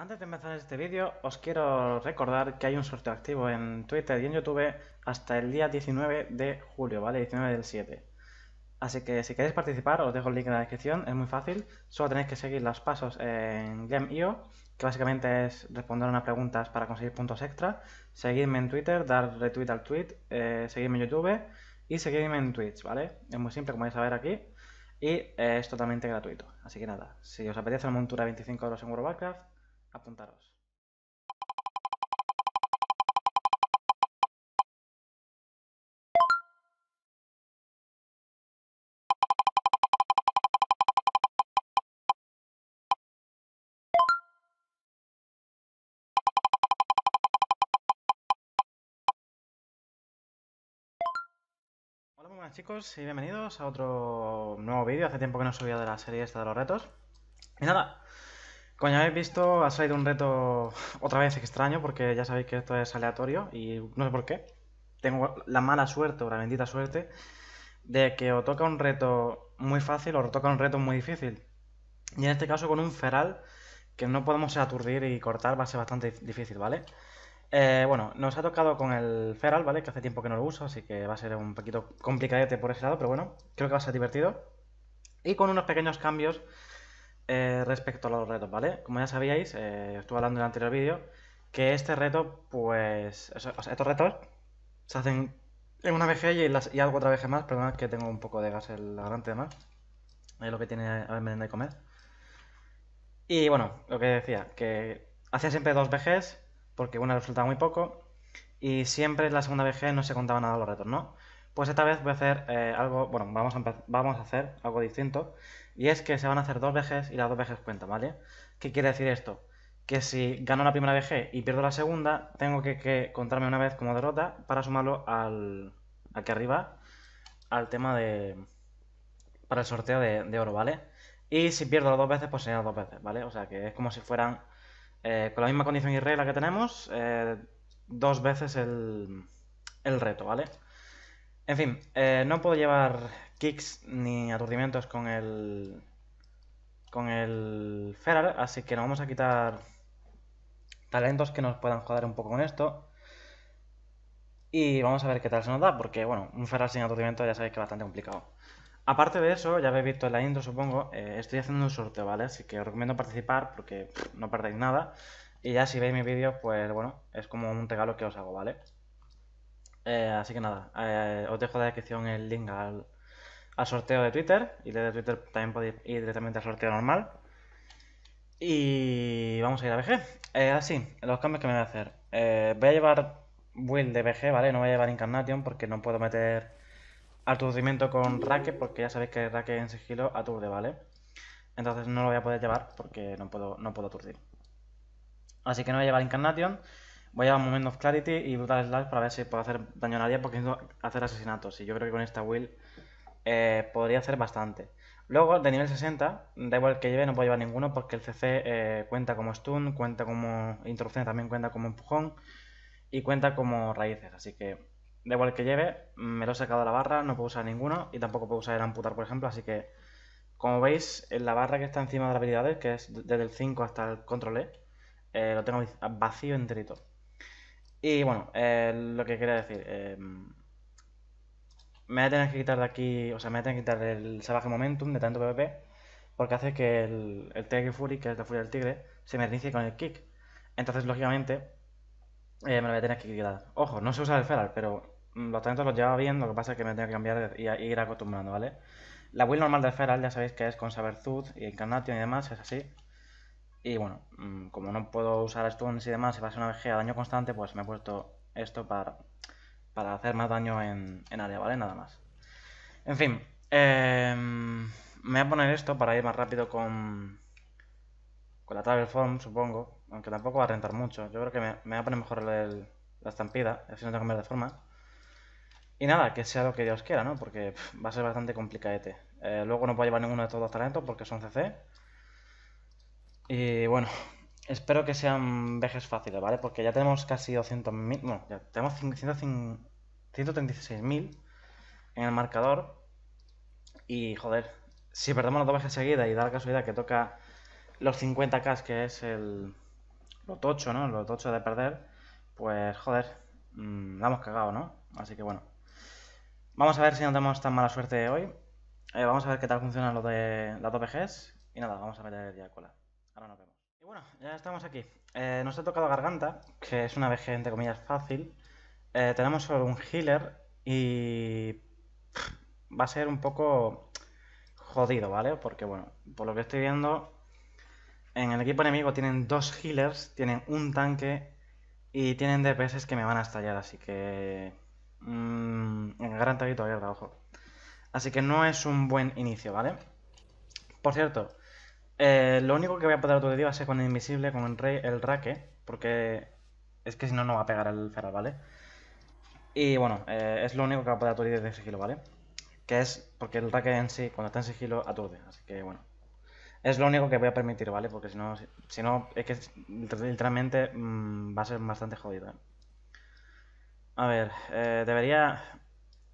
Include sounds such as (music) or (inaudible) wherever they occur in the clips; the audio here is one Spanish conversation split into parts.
Antes de empezar este vídeo, os quiero recordar que hay un sorteo activo en Twitter y en YouTube hasta el día 19 de julio, ¿vale? 19 del 7. Así que si queréis participar, os dejo el link en la descripción, es muy fácil. Solo tenéis que seguir los pasos en Game.io, que básicamente es responder unas preguntas para conseguir puntos extra, seguirme en Twitter, dar retweet al tweet, eh, seguirme en YouTube y seguirme en Twitch, ¿vale? Es muy simple, como vais a ver aquí, y eh, es totalmente gratuito. Así que nada, si os apetece la montura 25 euros en World of Warcraft, apuntaros Hola, muy buenas chicos y bienvenidos a otro nuevo vídeo. Hace tiempo que no subía de la serie esta de los retos. Y nada, como ya habéis visto, ha salido un reto (laughs) otra vez extraño, porque ya sabéis que esto es aleatorio y no sé por qué. Tengo la mala suerte o la bendita suerte de que os toca un reto muy fácil o toca un reto muy difícil. Y en este caso con un feral que no podemos aturdir y cortar va a ser bastante difícil, ¿vale? Eh, bueno, nos ha tocado con el feral, ¿vale? Que hace tiempo que no lo uso, así que va a ser un poquito complicadete por ese lado, pero bueno, creo que va a ser divertido. Y con unos pequeños cambios eh, respecto a los retos, ¿vale? Como ya sabíais, eh, estuve hablando en el anterior vídeo, que este reto, pues... o estos retos se hacen en una BG y, algo y algo otra BG más, perdonad que tengo un poco de gas el garganta más. Es lo que tiene a den de comer. Y bueno, lo que decía, que hacía siempre dos BGs, porque una resultaba muy poco, y siempre en la segunda BG no se contaban nada los retos, ¿no? Pues esta vez voy a hacer eh, algo, bueno, vamos vamos a hacer algo distinto, y es que se van a hacer dos vejes y las dos vejes cuentan, ¿vale? ¿Qué quiere decir esto? Que si gano la primera vejez y pierdo la segunda, tengo que, contarme una vez como derrota para sumarlo al aquí arriba, al tema de... para el sorteo de, oro, ¿vale? Y si pierdo las dos veces, pues se dos veces, ¿vale? O sea que es como si fueran, eh, con la misma condición y regla que tenemos, eh, dos veces el, el reto, ¿vale? vale en fin, eh, no puedo llevar kicks ni aturdimientos con el... Con el Feral, así que nos vamos a quitar talentos que nos puedan joder un poco con esto. Y vamos a ver qué tal se nos da, porque bueno, un Feral sin aturdimiento ya sabéis que es bastante complicado. Aparte de eso, ya habéis visto en la intro supongo, eh, estoy haciendo un sorteo, ¿vale? Así que os recomiendo participar porque no perdéis nada. Y ya si veis mi vídeo, pues bueno, es como un regalo que os hago, ¿vale? Eh, así que nada, eh, os dejo en la descripción el link al, sorteo de Twitter y desde Twitter también podéis ir directamente al sorteo normal. Y vamos a ir a BG. Eh, así, los cambios que me voy a hacer. voy a llevar Will de BG, ¿vale? No voy a llevar Incarnation porque no puedo meter aturdimiento con Raque porque ya sabéis que Raque en sigilo aturde, ¿vale? Entonces no lo voy a poder llevar porque no puedo, no puedo aturdir. Así que no voy a llevar Incarnation voy a momento of Clarity y Brutal Slash para ver si puedo hacer daño a nadie porque hacer asesinatos. Y yo creo que con esta will eh, podría hacer bastante. Luego, de nivel 60, da igual que lleve, no puedo llevar ninguno porque el CC eh, cuenta como stun, cuenta como interrupción, también cuenta como empujón y cuenta como raíces. Así que, da igual que lleve, me lo he sacado de la barra, no puedo usar ninguno y tampoco puedo usar el amputar, por ejemplo. Así que, como veis, en la barra que está encima de las habilidades, que es desde el 5 hasta el control E, eh, lo tengo vacío enterito. Y bueno, eh, lo que quería decir. Em, me voy a tener que quitar de aquí. O sea, me voy a tener que quitar el salvaje momentum de tanto PvP. Porque hace que el, el Tiger Fury, que es la furia del tigre, se me reinicie con el kick. Entonces, lógicamente, eh, me lo voy a tener que quitar. Ojo, no se usa el Feral, pero mm, los talentos los lleva bien. Lo que pasa es que me tengo que cambiar y, ir acostumbrando, ¿vale? La build normal del Feral, ya sabéis que es con Saber Zud y Incarnation y demás, es así. Y bueno, mm, como no puedo usar stuns y demás, si va a ser una VG a daño constante, pues me he puesto esto para, hacer más daño en, en área, ¿vale? Nada más. En fin, em, me voy a poner esto para ir más rápido con, con la Travel Form, supongo. Aunque tampoco va a rentar mucho. Yo creo que me, me voy a poner mejor la estampida, así no tengo que cambiar de forma. Y nada, que sea lo que Dios quiera, ¿no? Porque va a ser bastante complicadete. Eh, luego no puedo llevar ninguno de estos dos talentos porque son CC. Y bueno, espero que sean vejes fáciles, ¿vale? Porque ya tenemos casi 200.000, bueno, ya tenemos 136.000 en el marcador. Y joder, si perdemos las dos vejes seguidas y da la casualidad que toca los 50k, que es el lo tocho, ¿no? Lo tocho de perder, pues joder, mm, la hemos cagado, ¿no? Así que bueno. Vamos a ver si no tenemos tan mala suerte hoy. Eh, vamos a ver qué tal funcionan lo de las dos vejes. Y nada, vamos a meter ya cola. Y bueno, ya estamos aquí. Eh, nos ha tocado Garganta, que es una vez entre comillas fácil. Eh, tenemos solo un healer y va a ser un poco jodido, ¿vale? Porque bueno, por lo que estoy viendo, en el equipo enemigo tienen dos healers, tienen un tanque y tienen DPS que me van a estallar, así que... Mmm, en gran todavía ojo. Así que no es un buen inicio, ¿vale? Por cierto, eh, lo único que voy a poder aturdir va a ser con el Invisible, con el, rey, el Raque, porque es que si no, no va a pegar el Feral, ¿vale? Y bueno, eh, es lo único que va a poder aturdir de sigilo, ¿vale? Que es porque el Raque en sí, cuando está en sigilo, aturde, así que bueno. Es lo único que voy a permitir, ¿vale? Porque si no, si, no es que literalmente mm, va a ser bastante jodido. ¿eh? A ver, debería...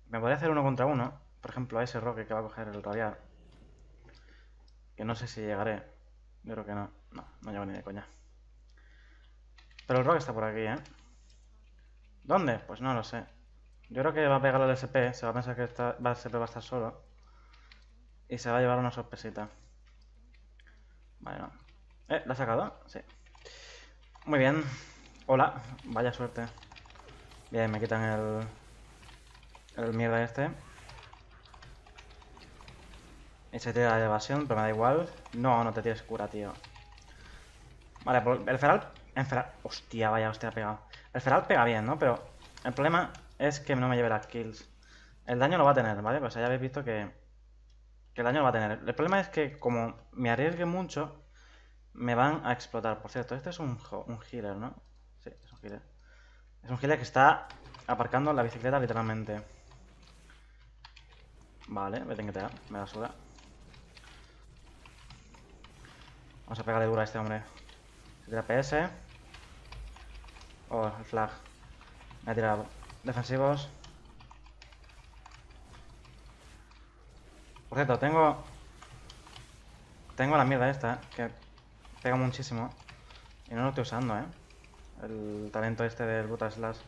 Me podría hacer uno contra uno. Por ejemplo, a ese Roque que va a coger el Radiar. Que no sé si llegaré. Yo creo que no. No, no llego ni de coña. Pero el rock está por aquí, ¿eh? ¿Dónde? Pues no lo sé. Yo creo que va a pegar al SP. Se va a pensar que el SP va a estar solo. Y se va a llevar una sorpresita. Vale, ¿Eh? ¿La ha sacado? Sí. Muy bien. Hola. Vaya suerte. Bien, me quitan el... El mierda este ese tira la evasión, pero me da igual. No, no te tienes cura, tío. Vale, pues el feral... El feral... Hostia, vaya, hostia, ha pegado. El feral pega bien, ¿no? Pero el problema es que no me lleve las kills. El daño lo va a tener, ¿vale? Pues ya habéis visto que... Que el daño lo va a tener. El problema es que como me arriesgue mucho, me van a explotar. Por cierto, este es un, un healer, ¿no? Sí, es un healer. Es un healer que está aparcando la bicicleta literalmente. Vale, me tengo que pegar me da suda. Vamos a pegarle dura a este hombre. Se tira PS. Oh, el flag. Me ha tirado defensivos. Por cierto, tengo... Tengo la mierda esta, eh, que pega muchísimo. Y no lo estoy usando, ¿eh? El talento este del Butaslas Slash.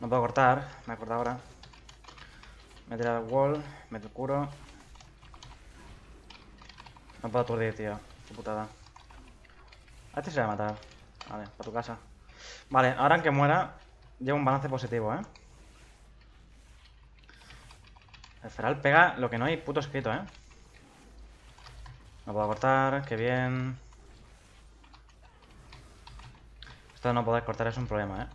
No puedo cortar, me cortado ahora. Me ha tirado wall, me curo. No puedo aturdir, tío. Qué putada este se va a matar. Vale, para tu casa. Vale, ahora que muera, lleva un balance positivo, ¿eh? El feral pega lo que no hay puto escrito, ¿eh? No puedo cortar, qué bien. Esto de no poder cortar es un problema, ¿eh?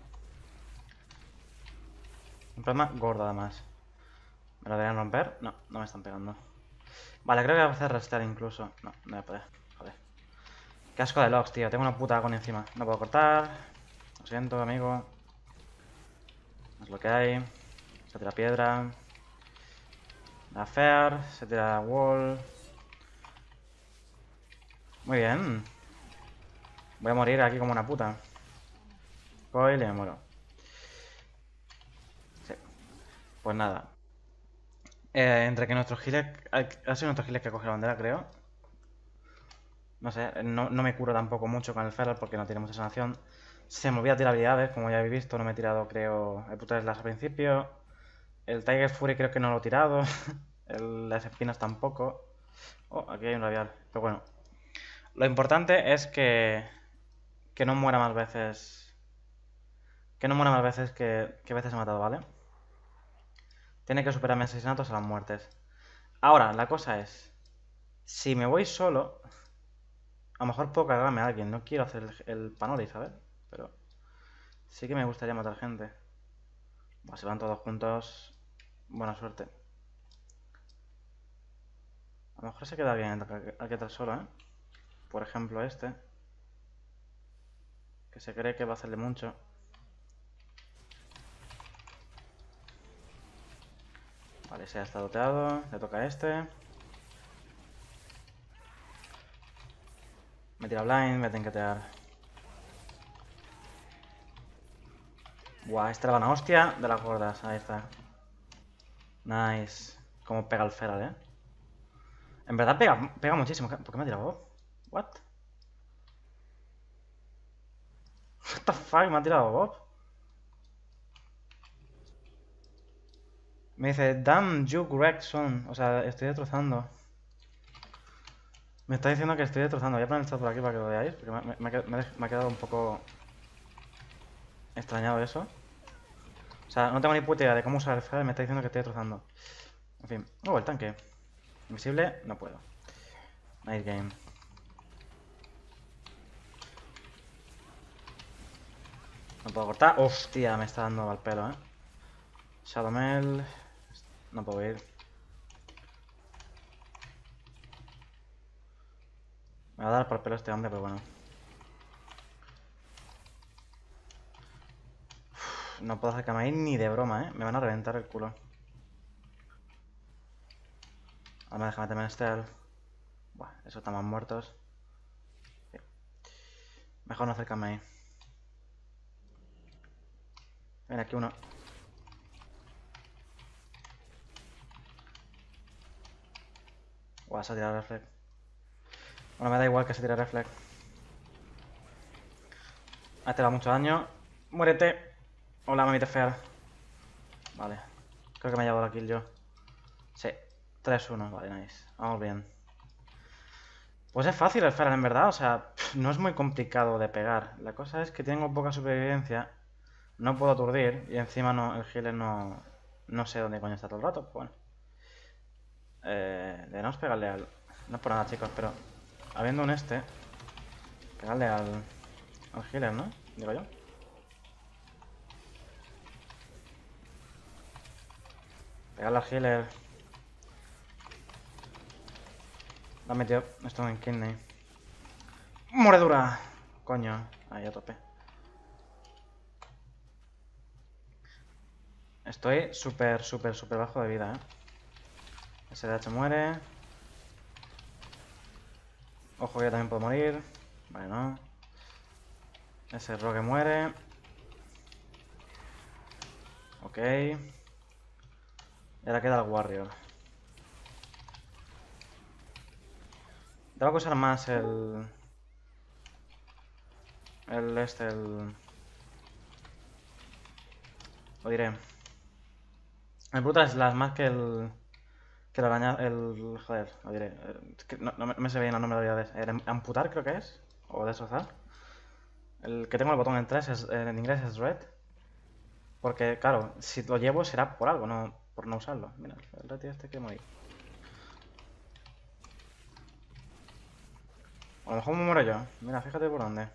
Un problema gordo, además. ¿Me lo deberían romper? No, no me están pegando. Vale, creo que voy a hacer rastrear incluso. No, no voy a poder. Casco de logs, tío. Tengo una puta con encima. No puedo cortar. Lo siento, amigo. Es lo que hay. Se tira piedra. La fair. Se tira wall. Muy bien. Voy a morir aquí como una puta. Coil y me muero. Pues nada. Eh, entre que nuestros giles... Ha sido nuestros giles que coge la bandera, creo no sé, no, me curo tampoco mucho con el Feral porque no tiene mucha sanación. Se movía a tirar habilidades, como ya habéis visto, no me he tirado, creo, el putas Slash al principio. El Tiger Fury creo que no lo he tirado. (laughs) las espinas tampoco. Oh, aquí hay un labial. Pero bueno. Lo importante es que, que no muera más veces. Que no muera más veces que, que veces he matado, ¿vale? Tiene que superar mis asesinatos a las muertes. Ahora, la cosa es. Si me voy solo. A lo mejor puedo cargarme a alguien, no quiero hacer el, el a ¿sabes? Pero sí que me gustaría matar gente. Bueno, si van todos juntos, buena suerte. A lo mejor se queda bien al que está solo, ¿eh? Por ejemplo este. Que se cree que va a hacerle mucho. Vale, se ha teado, Le toca a este. tirar blind, me tengo que tirar... Buah, esta era una hostia de las gordas. Ahí está. Nice. Como pega el feral, ¿eh? En verdad pega, pega muchísimo. ¿Por qué me ha tirado? What? What the fuck, me ha tirado Bob. Me dice, damn you, Gregson. O sea, estoy destrozando. Me está diciendo que estoy destrozando. Voy a poner el chat por aquí para que lo veáis, porque me, ha quedado un poco extrañado eso. O sea, no tengo ni puta idea de cómo usar el fire, me está diciendo que estoy destrozando. En fin. Oh, el tanque. Invisible, no puedo. Night game. No puedo cortar. Hostia, me está dando mal pelo, eh. Shadowmel. No puedo ir. Me va a dar por pelo este hombre, pero bueno. no puedo acercarme ahí ni de broma, ¿eh? Me van a reventar el culo. Ahora déjame también este al... Buah, esos están más muertos. Mejor no acercarme ahí. Ven aquí uno. Guau, se ha tirado el red. Bueno, me da igual que se tire reflex. este da mucho daño. Muérete. Hola, mamita fea. Vale. Creo que me he llevado la kill yo. Sí. 3-1. Vale, nice. Vamos bien. Pues es fácil el Feral, en verdad. O sea, no es muy complicado de pegar. La cosa es que tengo poca supervivencia. No puedo aturdir. Y encima el healer no... No sé dónde coño está todo el rato. Pues bueno. Eh, debemos pegarle al... No es por nada, chicos, pero Habiendo un este. Pegarle al. al healer, ¿no? Digo yo. Pegarle al healer. Dame ha metido esto en kidney. ¡Moredura! Coño, ahí a tope. Estoy súper, súper, súper bajo de vida, eh. SDH muere. Ojo ya también puedo morir. Bueno Ese rogue muere. Ok. Y ahora queda el Warrior. Tengo que usar más el... El este, el... Lo diré. El Brutal Slash más que el... Que lo el... joder, lo diré. No, no, me sé bien el nombre de habilidades. Eh, el amputar creo que es, o destrozar. El que tengo el botón en, tres es, en inglés es red. Porque, claro, si lo llevo será por algo, no por no usarlo. Mira, el red este que morir. A lo mejor me muero yo. Mira, fíjate por dónde.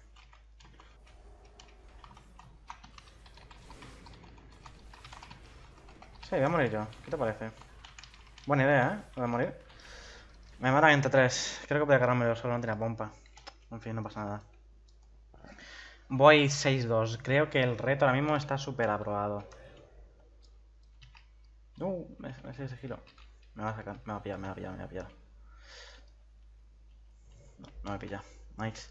Sí, voy a morir yo. ¿Qué te parece? Buena idea, ¿eh? ¿Voy a morir. Me matan entre tres. Creo que voy a cargarme solo, no la pompa. En fin, no pasa nada. Voy 6-2. Creo que el reto ahora mismo está súper aprobado. Uh, ese, ese giro. Me va a sacar, me va a pillar, me va a pillar, me va a pillar. No, no me pilla. Nice.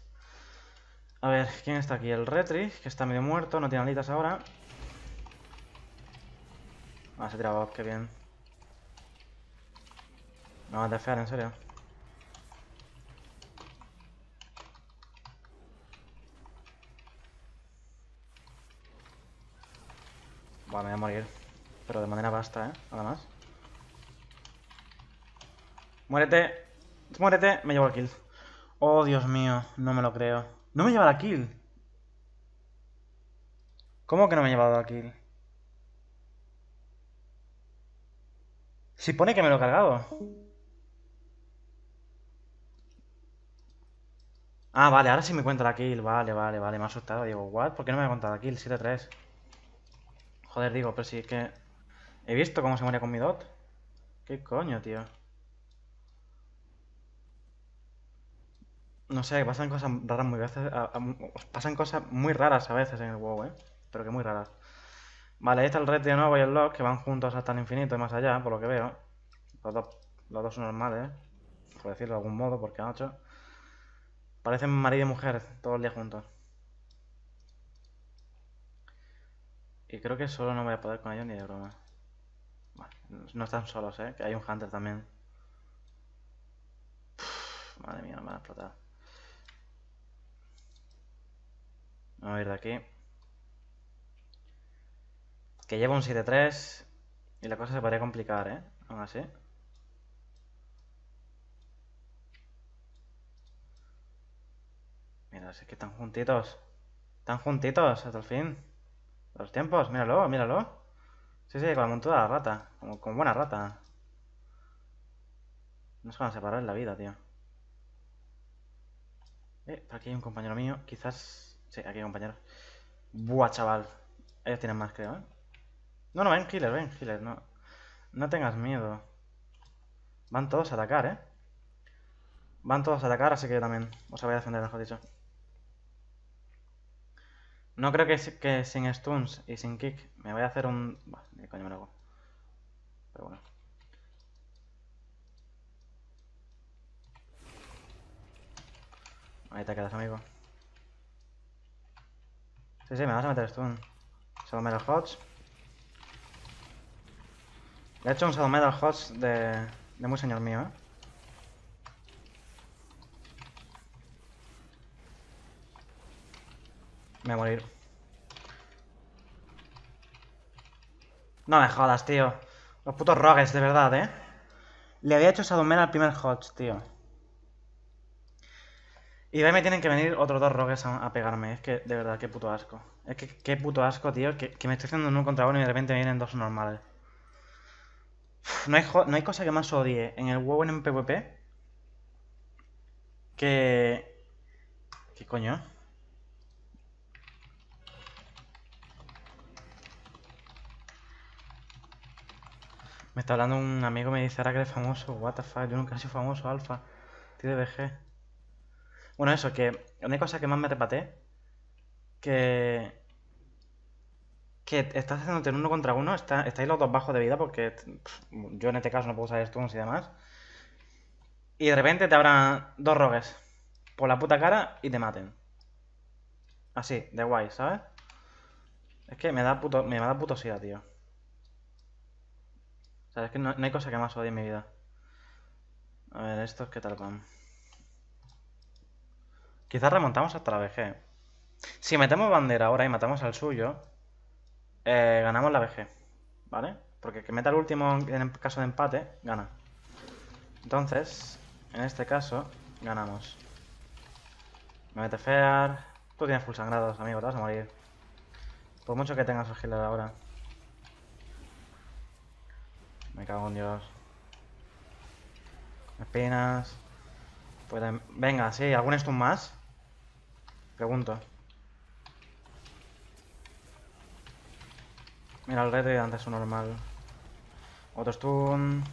A ver, ¿quién está aquí? El Retri, que está medio muerto, no tiene alitas ahora. Ah, se tiraba, qué bien. No, de Fer, en serio. Bueno, me voy a morir. Pero de manera basta, ¿eh? Además. Muérete. Muérete. Me llevo el kill. Oh, Dios mío. No me lo creo. No me lleva la kill. ¿Cómo que no me he llevado la kill? Si pone que me lo he cargado. Ah, vale, ahora sí me cuenta la kill. Vale, vale, vale. Me ha asustado. Digo, what? ¿Por qué no me ha contado la kill? 7-3. Joder, digo, pero si es que... He visto cómo se muere con mi dot. ¿Qué coño, tío? No sé, pasan cosas raras muy veces. pasan cosas muy raras a veces en el WoW, ¿eh? Pero que muy raras. Vale, ahí está el red de nuevo y el lock, que van juntos hasta el infinito y más allá, por lo que veo. Los dos, normales, por decirlo de algún modo, porque han hecho. Parecen marido y mujer, todo el día juntos. Y creo que solo no voy a poder con ellos ni de broma. Bueno, no están solos, ¿eh? Que hay un Hunter también. madre mía, me van a explotar. Vamos a ir de aquí. Que lleva un 7-3 y la cosa se podría complicar, ¿eh? Aún así. Así que están juntitos. Están juntitos hasta el fin. Los tiempos, míralo, míralo. Sí, sí, con la montura de la rata. Como con buena rata. No se van a separar en la vida, tío. Eh, por aquí hay un compañero mío. Quizás... Sí, aquí hay un compañero. Buah, chaval. Ellos tienen más, creo, ¿eh? No, no, ven healer, ven healer. No, no tengas miedo. Van todos a atacar, ¿eh? Van todos a atacar, así que yo también. Os voy a defender, mejor dicho. No creo que, sin stuns y sin kick me voy a hacer un... Bah, coño me lo hago. Pero bueno. Ahí te quedas, amigo. Sí, sí, me vas a meter stun. Solo metal hots. Le he hecho un solo Metal Hots de, de muy señor mío, ¿eh? Me voy a morir. No me jodas, tío. Los putos rogues, de verdad, ¿eh? Le había hecho domena al primer hot tío. Y de ahí me tienen que venir otros dos rogues a, pegarme. Es que, de verdad, qué puto asco. Es que, qué puto asco, tío. Que, me estoy haciendo un contra y de repente vienen dos normales. no, hay cosa que más odie en el huevo en PvP que... ¿Qué coño? Me está hablando un amigo, me dice ahora que eres famoso. What the fuck, yo nunca he sido famoso, alfa. Tío de BG. Bueno, eso, que una cosa que más me repaté. Que. Que estás haciendo tener uno contra uno, está, estáis los dos bajos de vida porque yo en este caso no puedo usar stuns y demás. Y de repente te habrán dos rogues por la puta cara y te maten. Así, de guay, ¿sabes? Es que me da puto, me da tío no, hay cosa que más odie en mi vida. A ver, estos qué tal van. Quizás remontamos hasta la BG. Si metemos bandera ahora y matamos al suyo, eh, ganamos la BG. ¿Vale? Porque que meta el último en caso de empate, gana. Entonces, en este caso, ganamos. Me mete fear. Tú tienes full sangrados, amigo, te vas a morir. Por mucho que tengas agilidad ahora. Me cago en Dios. Apenas. Pueden... Venga, sí, ¿algún stun más? Pregunto. Mira, el red antes un normal. Otro stun.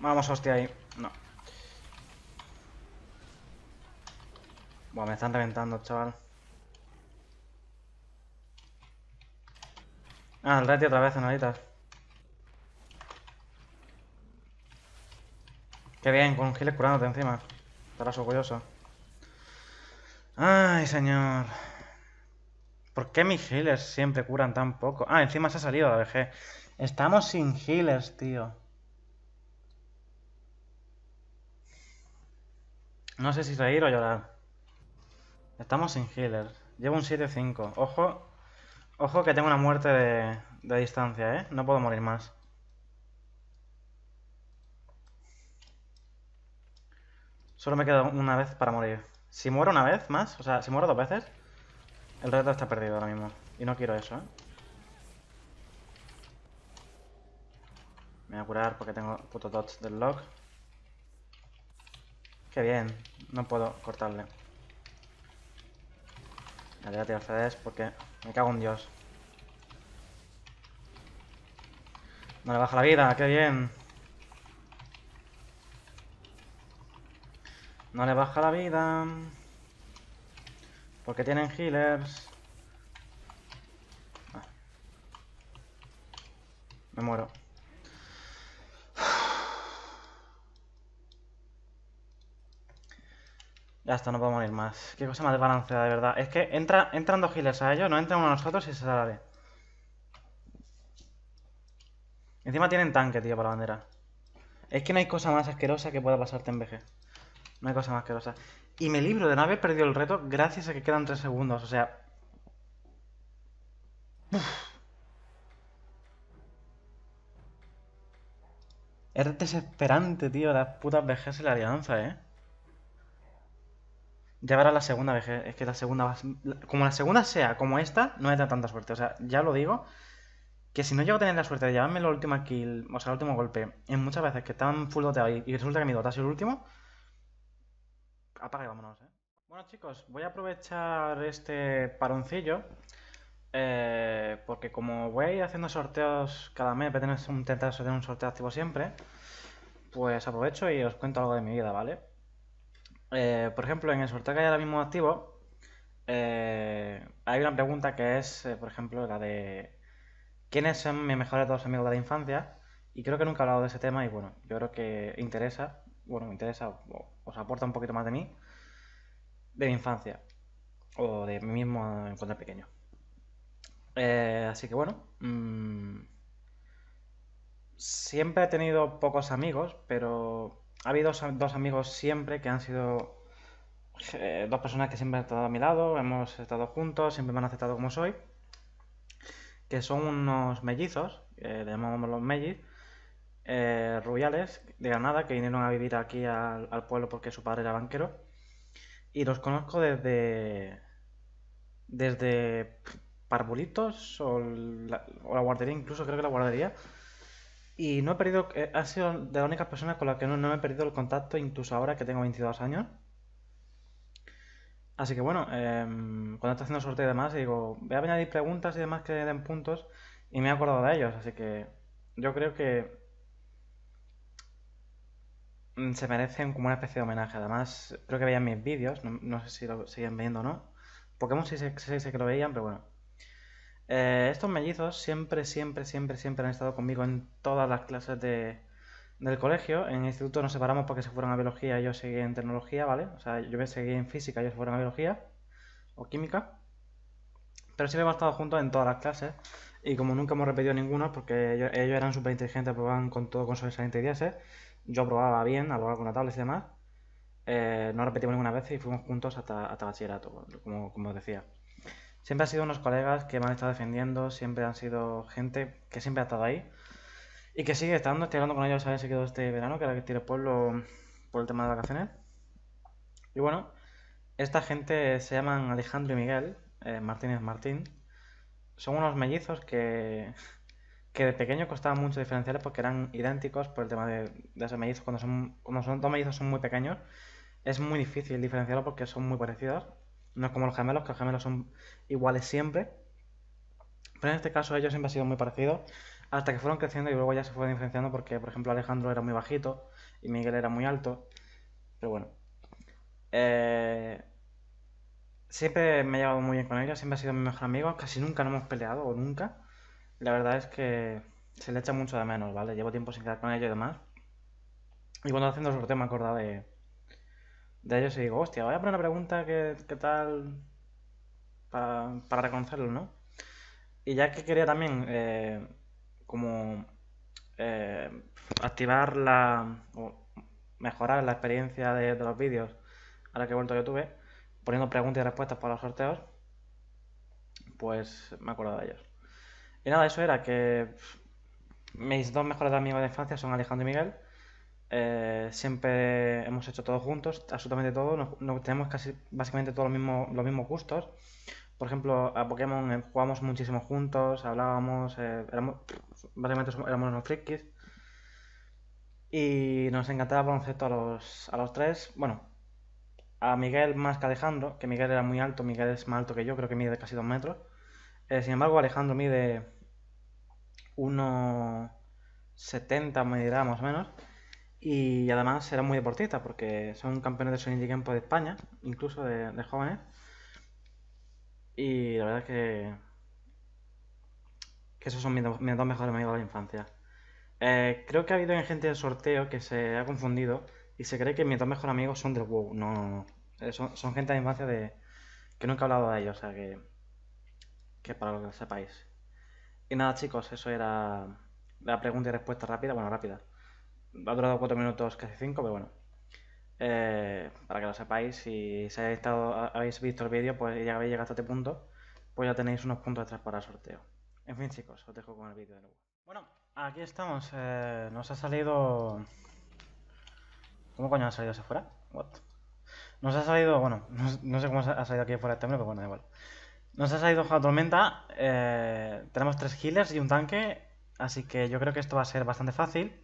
Vamos, hostia, ahí. No. Buah, me están reventando, chaval. Ah, el otra vez, analitas. Qué bien, con Giles curándote encima. Estarás orgulloso. Ay, señor. ¿Por qué mis healers siempre curan tan poco? Ah, encima se ha salido la BG. Estamos sin healers, tío. No sé si reír o llorar. Estamos sin healers. Llevo un 7-5. Ojo, Ojo que tengo una muerte de, distancia, ¿eh? No puedo morir más. Solo me queda una vez para morir. Si muero una vez más, o sea, si muero dos veces, el reto está perdido ahora mismo. Y no quiero eso, ¿eh? Me voy a curar porque tengo puto dots del lock Qué bien, no puedo cortarle. Le voy a tirar CDs porque me cago en Dios. No le baja la vida, qué bien. No le baja la vida. Porque tienen healers. Ah. Me muero. Ya está, no podemos ir más. Qué cosa más desbalanceada, de verdad. Es que entra, entran dos healers a ellos, no entran uno a nosotros y se sale. Encima tienen tanque, tío, para la bandera. Es que no hay cosa más asquerosa que pueda pasarte en BG. No hay cosa más asquerosa. Y me libro de no haber perdido el reto gracias a que quedan tres segundos. O sea... Es desesperante, tío, las putas BGs y la alianza, ¿eh? Ya la segunda vez. Es que la segunda. Como la segunda sea como esta, no me da tanta suerte. O sea, ya lo digo. Que si no llego a tener la suerte de llevarme la última kill, o sea, el último golpe, en muchas veces que están full doteado y, resulta que mi dota ha sido el último, apaga vámonos, ¿eh? Bueno, chicos, voy a aprovechar este paroncillo. Eh, porque como voy a ir haciendo sorteos cada mes, voy a intentar hacer un sorteo activo siempre. Pues aprovecho y os cuento algo de mi vida, ¿vale? Eh, por ejemplo, en el sorteo que hay ahora mismo activo, eh, hay una pregunta que es, eh, por ejemplo, la de ¿quiénes son mis mejores dos amigos de la infancia? Y creo que nunca he hablado de ese tema y bueno, yo creo que interesa, bueno, me interesa, o, os aporta un poquito más de mí, de mi infancia, o de mí mismo en cuanto pequeño. así que bueno, mm, siempre he tenido pocos amigos, pero ha habido dos, amigos siempre que han sido eh, dos personas que siempre han estado a mi lado, hemos estado juntos, siempre me han aceptado como soy, que son unos mellizos, eh, le llamamos los melliz, eh, rubiales de Granada, que vinieron a vivir aquí al, pueblo porque su padre era banquero, y los conozco desde... desde parvulitos o la guardería, incluso creo que la guardería, y no he perdido, eh, ha sido de las únicas personas con las que no, no, he perdido el contacto, incluso ahora que tengo 22 años. Así que bueno, em, cuando estoy haciendo sorteo y demás, digo, voy a añadir preguntas y demás que den puntos, y me he acordado de ellos, así que yo creo que mm, se merecen como una especie de homenaje. Además, creo que veían mis vídeos, no, sé si lo siguen viendo o no. Pokémon sí sé, que lo veían, pero bueno. Eh, estos mellizos siempre, siempre, siempre, siempre han estado conmigo en todas las clases de, del colegio. En el instituto nos separamos porque se fueron a biología y yo seguí en tecnología, ¿vale? O sea, yo seguí en física y ellos fueron a biología o química. Pero siempre hemos estado juntos en todas las clases. Y como nunca hemos repetido ninguna, porque ellos, eran súper inteligentes, probaban con todo con sus inteligencia ¿eh? Yo probaba bien, aprobaba con la tablet y demás. Eh, no repetimos ninguna vez y fuimos juntos hasta, hasta bachillerato, como, como decía siempre han sido unos colegas que me han estado defendiendo, siempre han sido gente que siempre ha estado ahí y que sigue estando. Estoy hablando con ellos, a ver si quedo este verano, que era que el pueblo por el tema de vacaciones. Y bueno, esta gente se llaman Alejandro y Miguel, eh, Martínez Martín. Son unos mellizos que, que de pequeño costaba mucho diferenciarlos porque eran idénticos por el tema de, de esos mellizos. Cuando son, cuando son dos mellizos son muy pequeños, es muy difícil diferenciarlos porque son muy parecidos. No es como los gemelos, que los gemelos son iguales siempre. Pero en este caso ellos siempre han sido muy parecidos, hasta que fueron creciendo y luego ya se fueron diferenciando porque, por ejemplo, Alejandro era muy bajito y Miguel era muy alto. Pero bueno. Eh, siempre me he llevado muy bien con ellos, siempre ha sido mi mejor amigo, casi nunca nos hemos peleado o nunca. La verdad es que se le echa mucho de menos, ¿vale? Llevo tiempo sin quedar con ellos y demás. Y cuando haciendo el sorteo me acordaba de, de ellos y digo, hostia, voy a poner una pregunta que, tal para, para reconocerlo, ¿no? Y ya que quería también eh, como eh, activar la... o mejorar la experiencia de, los vídeos a la que he vuelto a tuve poniendo preguntas y respuestas para los sorteos, pues me acuerdo de ellos. Y nada, eso era que mis dos mejores amigos de infancia son Alejandro y Miguel. Eh, siempre hemos hecho todo juntos, absolutamente todo, tenemos casi básicamente todos los mismos, los mismos gustos. Por ejemplo, a Pokémon eh, jugamos muchísimo juntos, hablábamos, eh, básicamente éramos unos frikis. Y nos encantaba por a los, a los tres. Bueno, a Miguel más que Alejandro, que Miguel era muy alto, Miguel es más alto que yo, creo que mide casi dos metros. sin embargo, Alejandro mide 1,70, me dirá más o menos y además será muy deportistas porque son campeones de Sonic Campo de España, incluso de, jóvenes. Y la verdad que, que esos son mis, dos mejores amigos de la infancia. Eh, creo que ha habido gente del sorteo que se ha confundido y se cree que mis dos mejores amigos son del WoW. No, no, no. Eh, son, gente de infancia de, que nunca he hablado de ellos, o sea que, que para lo que sepáis. Y nada chicos, eso era la pregunta y respuesta rápida, bueno rápida ha durado 4 minutos, casi 5, pero bueno. Eh, para que lo sepáis, si se habéis, estado, habéis visto el vídeo pues, y ya habéis llegado a este punto, pues ya tenéis unos puntos atrás para el sorteo. En fin, chicos, os dejo con el vídeo de nuevo. Bueno, aquí estamos. Eh, nos ha salido... ¿Cómo coño ha salido hacia afuera? What? Nos ha salido... Bueno, (laughs) no, sé cómo ha salido aquí afuera este hombre, pero bueno, da igual. Nos ha salido una Tormenta. Eh, tenemos tres healers y un tanque. Así que yo creo que esto va a ser bastante fácil.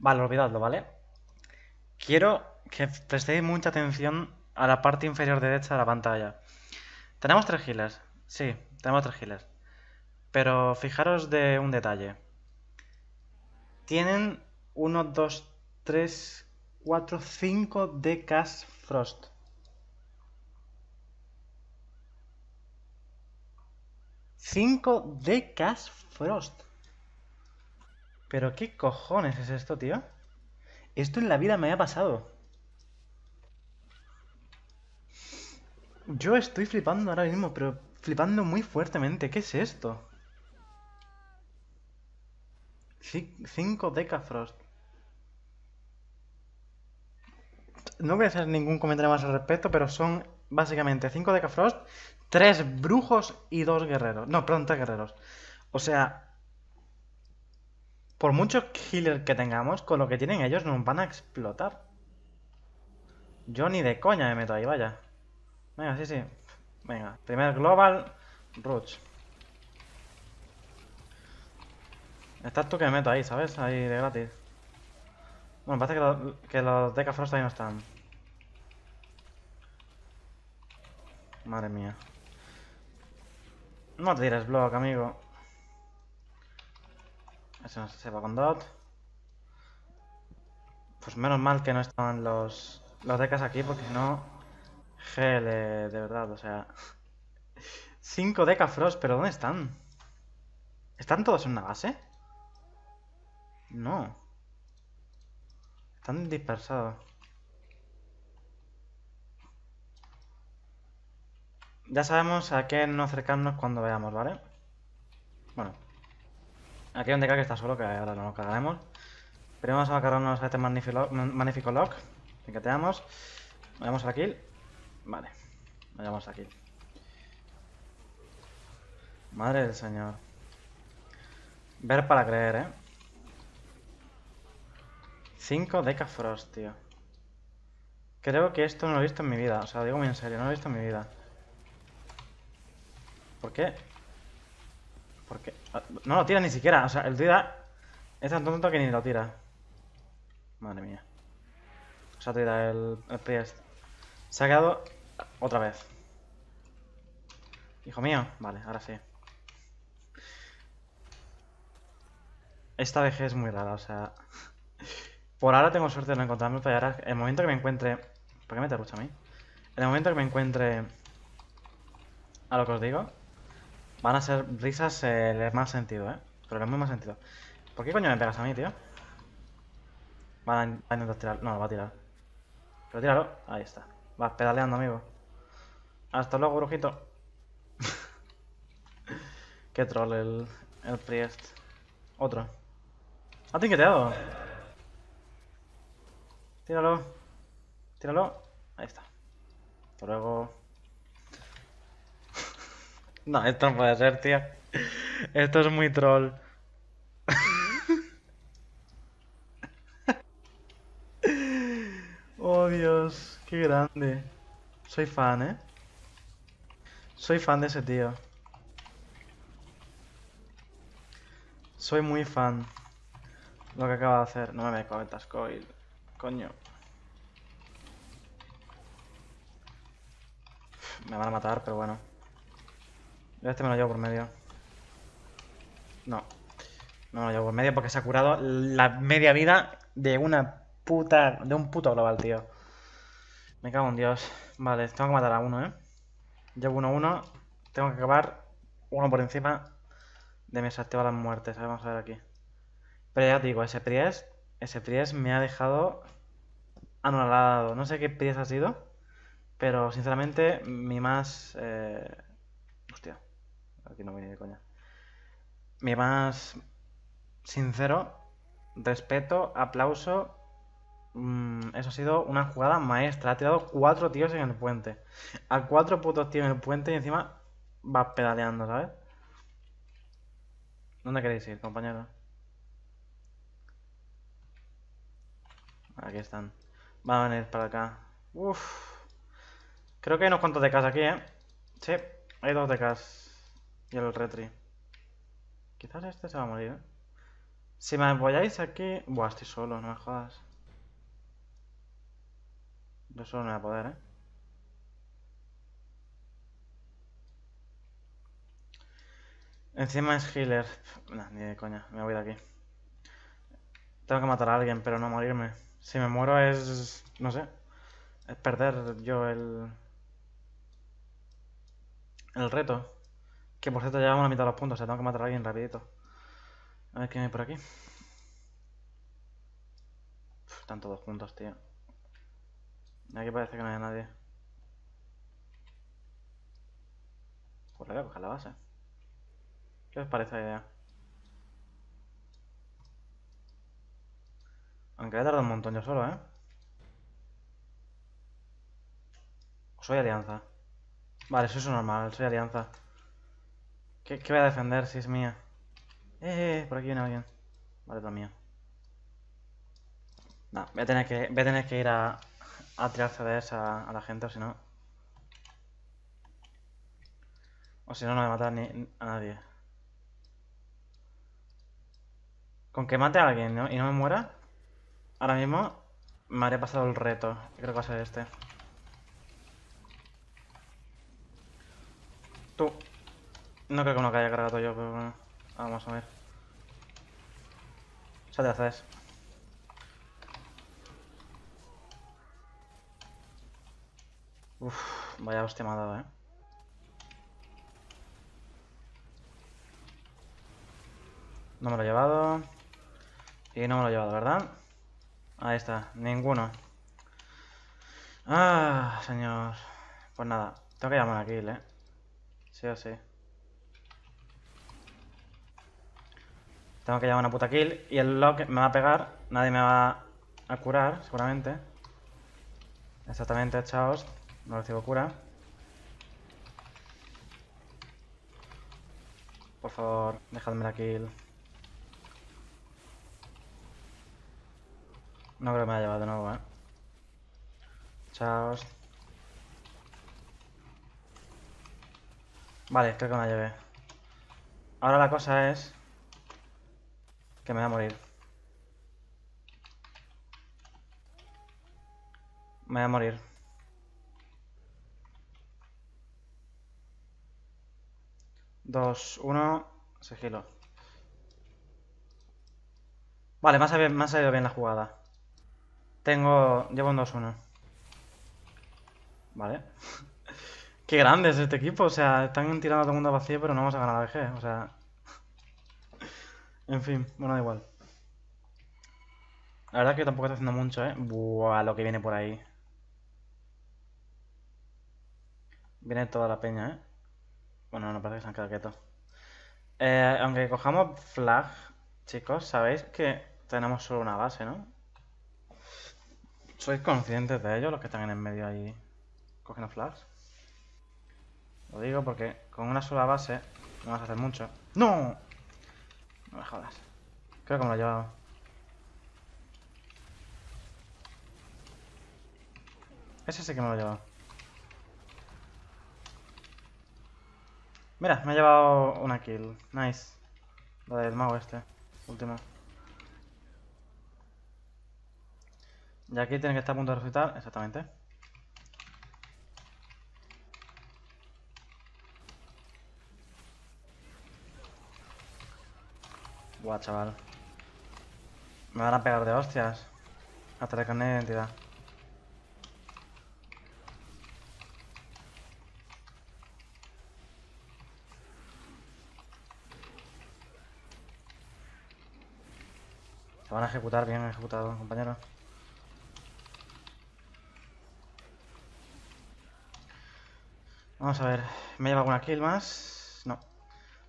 Vale, olvidadlo, ¿vale? Quiero que prestéis mucha atención a la parte inferior derecha de la pantalla. Tenemos tres healers. Sí, tenemos tres healers. Pero fijaros de un detalle. Tienen 1, 2, 3, 4, 5 decas Frost. ¡5 decas Frost! ¿Pero qué cojones es esto, tío? Esto en la vida me ha pasado. Yo estoy flipando ahora mismo, pero flipando muy fuertemente. ¿Qué es esto? 5 Decafrost. No voy a hacer ningún comentario más al respecto, pero son básicamente 5 Decafrost, 3 brujos y 2 guerreros. No, perdón, 3 guerreros. O sea, por muchos healers que tengamos, con lo que tienen ellos nos van a explotar. Yo ni de coña me meto ahí, vaya. Venga, sí, sí. Venga, primer global, Roach. Estás tú que me meto ahí, ¿sabes? Ahí de gratis. Bueno, parece que, los Deca Frost ahí no están. Madre mía. No te tires block, amigo. Eso no se va con Dot. Pues menos mal que no estaban los, los decas aquí, porque si no... Gel, eh, de verdad, o sea... 5 (laughs) deca Frost, pero ¿dónde están? ¿Están todos en una base? No. Están dispersados. Ya sabemos a qué no acercarnos cuando veamos, ¿vale? Bueno, Aquí un deca que está solo, que ahora no lo cagaremos Pero vamos a cargarnos a este magnífico, lock. Piqueteamos. Vayamos a la kill. Vale. Vayamos aquí. Madre del señor. Ver para creer, eh. 5 Deca Frost, tío. Creo que esto no lo he visto en mi vida. O sea, lo digo muy en serio, no lo he visto en mi vida. ¿Por qué? Porque ah, no lo tira ni siquiera. O sea, el tira es tan tonto que ni lo tira. Madre mía. O sea, tira el, priest. Se ha quedado otra vez. Hijo mío. Vale, ahora sí. Esta vejez es muy rara, o sea... Por ahora tengo suerte de no encontrarme, pero ahora el momento que me encuentre... ¿Por qué me te a mí? En el momento que me encuentre... A lo que os digo, Van a ser risas eh, más sentido, ¿eh? Pero muy más sentido. ¿Por qué coño me pegas a mí, tío? Van a, intentar tirar. No, va a tirar. Pero tíralo. Ahí está. Vas pedaleando, amigo. Hasta luego, brujito. (laughs) qué troll el, el Priest. Otro. ¡Ha tinqueteado! Tíralo. Tíralo. Ahí está. Hasta luego. No, esto no puede ser, tío. Esto es muy troll. oh Dios, qué grande. Soy fan, ¿eh? Soy fan de ese tío. Soy muy fan. Lo que acaba de hacer. No me cometas, Coil. Coño. Me van a matar, pero bueno. Este me lo llevo por medio. No. No me lo llevo por medio porque se ha curado la media vida de una puta... De un puto global, tío. Me cago en Dios. Vale, tengo que matar a uno, ¿eh? Llevo uno a uno. Tengo que acabar uno por encima de mis a las muertes. A ver, vamos a ver aquí. Pero ya os digo, ese priest. Ese Pries me ha dejado anulado. No sé qué Pries ha sido. Pero, sinceramente, mi más... Eh, hostia. Aquí no viene de coña. Mi más sincero respeto, aplauso. Mm, eso ha sido una jugada maestra. Ha tirado cuatro tíos en el puente. A cuatro putos tíos en el puente y encima va pedaleando, ¿sabes? ¿Dónde queréis ir, compañero? Aquí están. Van a venir para acá. Uf. Creo que hay unos cuantos de casa aquí, ¿eh? Sí, hay dos de casa. Y el retri. Quizás este se va a morir, ¿eh? Si me apoyáis aquí... Buah, estoy solo, no me jodas. Yo solo no voy a poder, ¿eh? Encima es healer. ni de coña, me voy de aquí. Tengo que matar a alguien, pero no morirme. Si me muero es... no sé. Es perder yo el... el reto. Que por cierto llevamos la mitad de los puntos, o tengo que matar a alguien rapidito. A ver quién hay por aquí. están todos juntos, tío. Aquí parece que no hay nadie. Pues le voy a coger la base. ¿Qué os parece la idea? Aunque voy a tardar un montón yo solo, ¿eh? Soy alianza. Vale, soy es normal, soy alianza. ¿Qué, voy a defender si es mía? Eh, eh, por aquí viene alguien. Vale, todo mío. No, voy a tener que, que ir a, a tirar CDs a, la gente, o si no. O si no, no voy a matar ni, a nadie. Con que mate a alguien ¿no? y no me muera, ahora mismo me haré pasado el reto. Creo que va a ser este. Tú. No creo que uno que haya cargado yo, pero bueno. Vamos a ver. Sal de haces. Uff, vaya hostia me ha dado, eh. No me lo he llevado. Y no me lo he llevado, ¿verdad? Ahí está, ninguno. Ah, señor. Pues nada, tengo que llamar a Kill, eh. Sí o sí. Tengo que llevar una puta kill. Y el lock me va a pegar. Nadie me va a curar, seguramente. Exactamente, chaos. No recibo cura. Por favor, dejadme la kill. No creo que me haya llevado de nuevo, eh. Chaos. Vale, creo que me la llevé. Ahora la cosa es... Que me voy a morir. Me voy a morir. Dos, uno, sigilo. Vale, me ha salido, bien la jugada. Tengo... Llevo un 2-1. Vale. (laughs) Qué grande es este equipo. O sea, están tirando todo el mundo vacío, pero no vamos a ganar a BG. O sea, en fin, bueno, da igual. La verdad es que tampoco está haciendo mucho, ¿eh? Buah, lo que viene por ahí. Viene toda la peña, ¿eh? Bueno, no parece que se han quedado quietos. Eh, aunque cojamos flag, chicos, sabéis que tenemos solo una base, ¿no? ¿Sois conscientes de ello, los que están en el medio ahí cogiendo flags? Lo digo porque con una sola base no vas a hacer mucho. ¡No! No me jodas. Creo que me lo llevado Ese sí que me lo ha llevado. Mira, me ha llevado una kill. Nice. La del mago este. Última. Y aquí tiene que estar a punto de resucitar. Exactamente. chaval. Me van a pegar de hostias. Hasta la carne de identidad. Se van a ejecutar bien ejecutado, compañero. Vamos a ver. ¿Me lleva alguna kill más? No.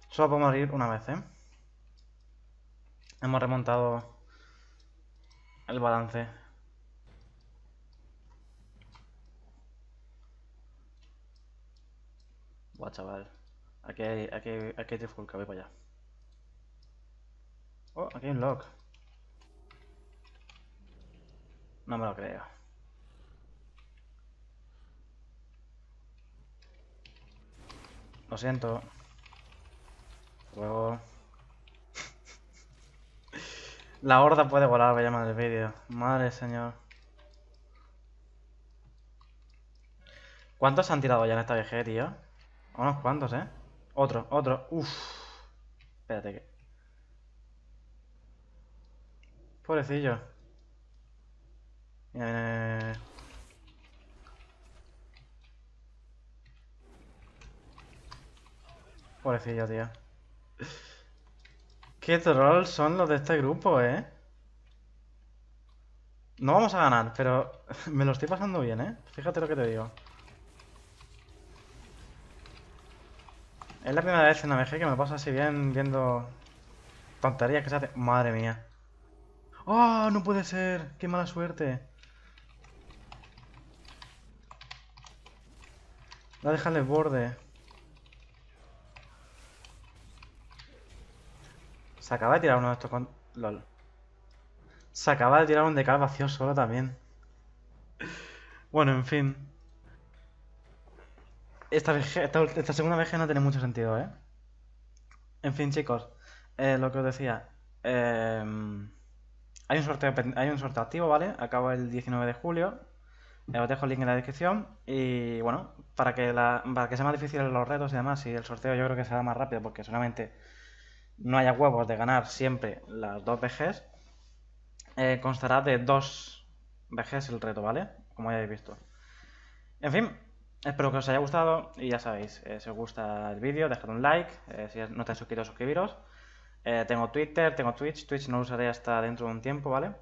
Solo puedo morir una vez, ¿eh? hemos remontado el balance. Buah, chaval. Aquí hay, aquí, aquí hay trifulca, voy para allá. Oh, aquí hay un lock. No me lo creo. Lo siento. La horda puede volar, vaya el vídeo. Madre señor. ¿Cuántos se han tirado ya en esta viaje, tío? Unos cuantos, ¿eh? Otro, otro. Uf. Espérate que... Pobrecillo. Mira, mira, mira, Pobrecillo, tío. Qué troll son los de este grupo, ¿eh? No vamos a ganar, pero (laughs) me lo estoy pasando bien, ¿eh? Fíjate lo que te digo. Es la primera vez en AMG que me pasa así bien viendo tonterías que se hacen. Madre mía. ¡Oh, no puede ser! ¡Qué mala suerte! No dejan el borde. Se acaba de tirar uno de estos con... LOL. Se acaba de tirar un decal vacío solo también. Bueno, en fin. Esta, segunda vez no tiene mucho sentido, ¿eh? En fin, chicos. Eh, lo que os decía. Em, hay, un sorteo, hay un sorteo activo, ¿vale? Acaba el 19 de julio. Eh, os dejo el link en la descripción. Y bueno, para que, la, que sea más difícil los retos y demás, y el sorteo yo creo que será más rápido porque solamente no haya huevos de ganar siempre las dos BGs, eh, constará de dos BGs el reto, ¿vale? Como ya habéis visto. En fin, espero que os haya gustado y ya sabéis, eh, si os gusta el vídeo, dejad un like, eh, si no estáis suscritos, suscribiros. tengo Twitter, tengo Twitch, Twitch no lo usaré hasta dentro de un tiempo, ¿vale?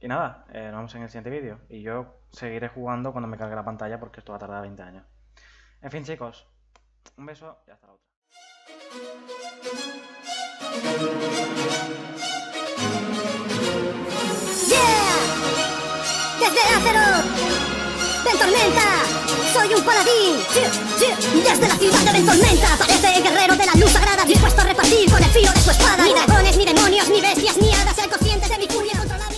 Y nada, nos vemos en el siguiente vídeo y yo seguiré jugando cuando me cargue la pantalla porque esto va a tardar 20 años. En fin chicos, un beso y hasta la otra. Yeah. Desde Acero, de Tormenta, soy un paladín. Desde la ciudad de Ventormenta, aparece el guerrero de la luz sagrada, dispuesto a repartir con el filo de su espada. Ni dragones, ni demonios, ni bestias, ni hadas, ser conscientes de mi furia controlada.